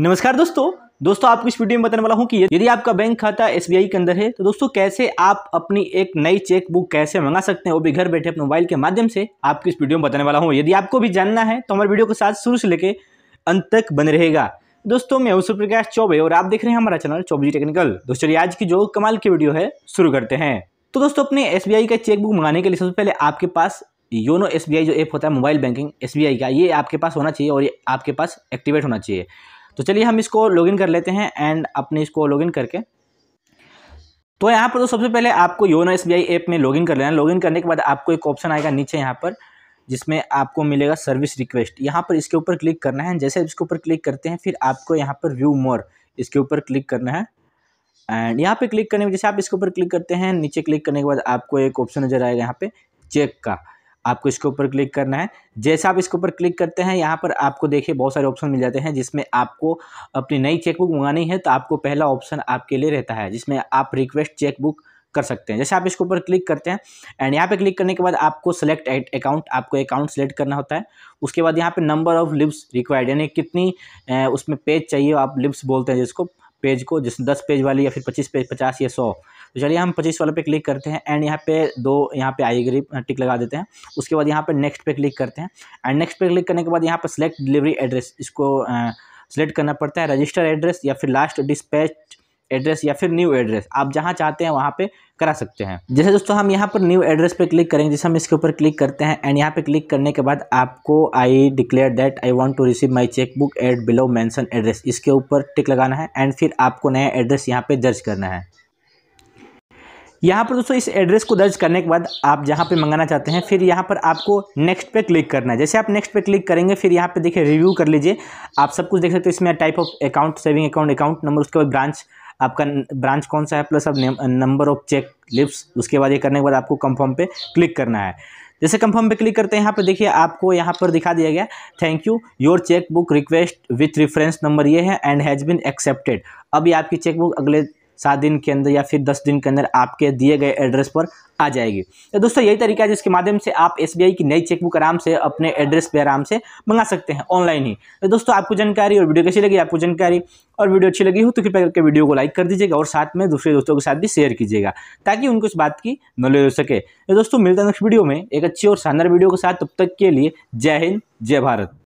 नमस्कार दोस्तों दोस्तों आपको इस वीडियो में बताने वाला हूँ कि यदि आपका बैंक खाता एस के अंदर है तो दोस्तों कैसे आप अपनी एक नई चेक बुक कैसे मंगा सकते हैं वो भी घर बैठे अपने मोबाइल के माध्यम से आपको इस वीडियो में बताने वाला हूँ यदि आपको भी जानना है तो हमारे वीडियो के साथ शुरू से लेकर अंत तक बन रहेगा दोस्तों मैं उसूर प्रकाश चौबे और आप देख रहे हैं हमारा चैनल चौबी टेक्निकल दोस्तों आज की जो कमाल की वीडियो है शुरू करते हैं तो दोस्तों अपने एस का चेक बुक मंगाने के लिए सबसे पहले आपके पास योनो एस जो ऐप होता है मोबाइल बैंकिंग एस का ये आपके पास होना चाहिए और ये आपके पास एक्टिवेट होना चाहिए तो चलिए हम इसको लॉगिन कर लेते हैं एंड अपने इसको लॉगिन करके तो यहाँ पर तो सबसे पहले आपको योनो एस ऐप में लॉगिन कर लेना है लॉगिन करने के बाद आपको एक ऑप्शन आएगा नीचे यहाँ पर जिसमें आपको मिलेगा सर्विस रिक्वेस्ट यहाँ पर इसके ऊपर क्लिक करना है जैसे इसके ऊपर क्लिक करते हैं फिर आपको यहाँ पर व्यू मोर इसके ऊपर क्लिक करना है एंड यहाँ पे क्लिक करने में जैसे आप इसके ऊपर क्लिक करते हैं नीचे क्लिक करने के बाद आपको एक ऑप्शन नज़र आएगा यहाँ पे चेक का आपको इसके ऊपर क्लिक करना है जैसे आप इसके ऊपर क्लिक करते हैं यहाँ पर आपको देखिए बहुत सारे ऑप्शन मिल जाते हैं जिसमें आपको अपनी नई चेकबुक मंगानी है तो आपको पहला ऑप्शन आपके लिए रहता है जिसमें आप रिक्वेस्ट चेकबुक कर सकते हैं जैसे आप इसके ऊपर क्लिक करते हैं एंड यहाँ पे क्लिक करने के बाद आपको सेलेक्ट अकाउंट आपको अकाउंट सेलेक्ट करना होता है उसके बाद यहाँ पे नंबर ऑफ लिप्स रिक्वायर्ड यानी कितनी उसमें पेज चाहिए आप लिप्स बोलते हैं जिसको पेज को जिस दस पेज वाली या फिर पच्चीस पेज पचास या सौ तो चलिए हम पच्चीस वाले पे क्लिक करते हैं एंड यहाँ पे दो यहाँ पे आई ग्रीप टिक लगा देते हैं उसके बाद यहाँ पे नेक्स्ट पे क्लिक करते हैं एंड नेक्स्ट पे क्लिक करने के बाद यहाँ पर सेलेक्ट डिलीवरी एड्रेस इसको सेलेक्ट करना पड़ता है रजिस्टर एड्रेस या फिर लास्ट डिस्पैच एड्रेस या फिर न्यू एड्रेस आप जहाँ चाहते हैं वहाँ पे करा सकते हैं जैसे दोस्तों हम यहाँ पर न्यू एड्रेस पे क्लिक करेंगे जैसे हम इसके ऊपर क्लिक करते हैं एंड यहाँ पे क्लिक करने के बाद आपको I declare that I want to receive my cheque book at below mention address इसके ऊपर टिक लगाना है एंड फिर आपको नया एड्रेस यहाँ पर दर्ज करना है यहाँ पर दोस्तों इस एड्रेस को दर्ज करने के बाद आप जहाँ पे मंगाना चाहते हैं फिर यहाँ पर आपको नेक्स्ट पे क्लिक करना है जैसे आप नेक्स्ट पे क्लिक करेंगे फिर यहाँ पे देखिए रिव्यू कर लीजिए आप सब कुछ देख सकते हो इसमें type of account saving account account number उसके बाद ब्रांच आपका ब्रांच कौन सा है प्लस अब नंबर ऑफ चेक लिप्स उसके बाद ये करने के बाद आपको कंफर्म पे क्लिक करना है जैसे कंफर्म पे क्लिक करते हैं यहाँ पे देखिए आपको यहाँ पर दिखा दिया गया thank you your cheque book request with reference number ये है एंड हैज़ बिन एक्सेप्टेड अभी आपकी चेकबुक अगले सात दिन के अंदर या फिर दस दिन के अंदर आपके दिए गए एड्रेस पर आ जाएगी तो दोस्तों यही तरीका है जिसके माध्यम से आप एस की नई चेकबुक आराम से अपने एड्रेस पर आराम से मंगा सकते हैं ऑनलाइन ही तो दोस्तों आपको जानकारी और वीडियो कैसी लगी आपको जानकारी और वीडियो अच्छी लगी हो तो कृपया करके वीडियो को लाइक कर दीजिएगा और साथ में दूसरे दोस्तों के साथ भी शेयर कीजिएगा ताकि उनको इस बात की नॉलेज हो सके तो दोस्तों मिलता है नेक्स्ट वीडियो में एक अच्छी और शानदार वीडियो के साथ तब तक के लिए जय हिंद जय भारत